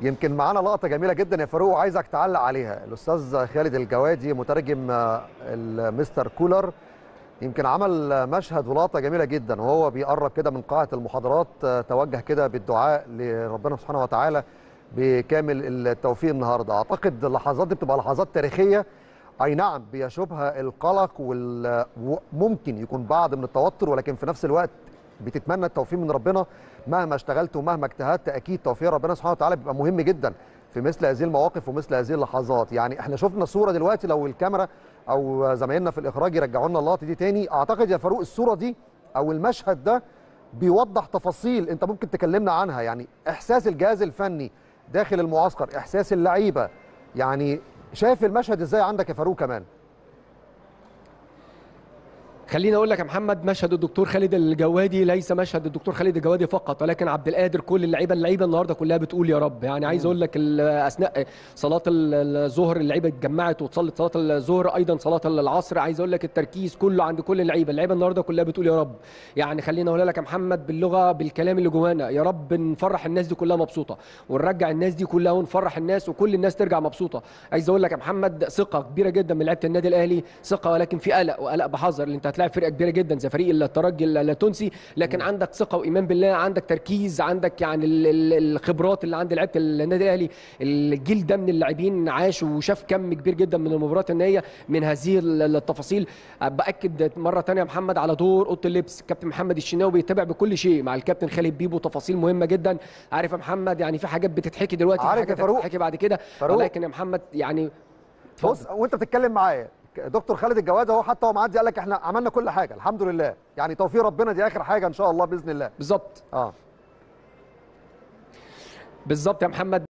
يمكن معانا لقطه جميله جدا يا فاروق وعايزك تعلق عليها الاستاذ خالد الجوادي مترجم آه، المستر كولر يمكن عمل مشهد ولقطه جميله جدا وهو بيقرب كده من قاعه المحاضرات آه، توجه كده بالدعاء لربنا سبحانه وتعالى بكامل التوفيق النهارده اعتقد اللحظات دي بتبقى لحظات تاريخيه اي نعم بيشوبها القلق وممكن يكون بعض من التوتر ولكن في نفس الوقت بتتمنى التوفيق من ربنا مهما اشتغلت ومهما اجتهدت اكيد توفيق ربنا سبحانه وتعالى بيبقى مهم جدا في مثل هذه المواقف ومثل هذه اللحظات يعني احنا شفنا الصوره دلوقتي لو الكاميرا او زمايلنا في الاخراج يرجعوا لنا اللقطه دي تاني اعتقد يا فاروق الصوره دي او المشهد ده بيوضح تفاصيل انت ممكن تكلمنا عنها يعني احساس الجهاز الفني داخل المعسكر احساس اللعيبه يعني شايف المشهد ازاي عندك يا فاروق كمان خليني اقول لك يا محمد مشهد الدكتور خالد الجوادي ليس مشهد الدكتور خالد الجوادي فقط ولكن عبد القادر كل اللعيبه اللعيبه النهارده كلها بتقول يا رب يعني عايز اقول لك اثناء صلاه الظهر اللعيبه اتجمعت وتصلت صلاه الظهر ايضا صلاه العصر عايز اقول لك التركيز كله عند كل اللعيبه اللعيبه النهارده كلها بتقول يا رب يعني خليني اقول لك يا محمد باللغه بالكلام اللي جوانا يا رب نفرح الناس دي كلها مبسوطه ونرجع الناس دي كلها ونفرح الناس وكل الناس ترجع مبسوطه عايز اقول لك يا محمد ثقه كبيره جدا من لعيبه النادي الاهلي ثقه ولكن في قلق وقلق بحذر اللي انت هتلاعب فرقه كبيره جدا زي فريق الترجي التونسي لكن عندك ثقه وايمان بالله عندك تركيز عندك يعني الخبرات اللي عند لعيبه النادي الاهلي الجيل ده من اللاعبين عاش وشاف كم كبير جدا من المباريات النهائيه من هذه التفاصيل باكد مره ثانيه يا محمد على دور اوضه اللبس كابتن محمد الشناوي بيتابع بكل شيء مع الكابتن خالد بيبو تفاصيل مهمه جدا عارف يا محمد يعني في حاجات بتتحكي دلوقتي عارف في حاجات بتتحكي بعد كده ولكن يا محمد يعني بص وانت بتتكلم معايا دكتور خالد الجواد اهو حتى هو معدي قال لك احنا عملنا كل حاجه الحمد لله يعني توفيق ربنا دي اخر حاجه ان شاء الله باذن الله بالظبط اه بالظبط يا محمد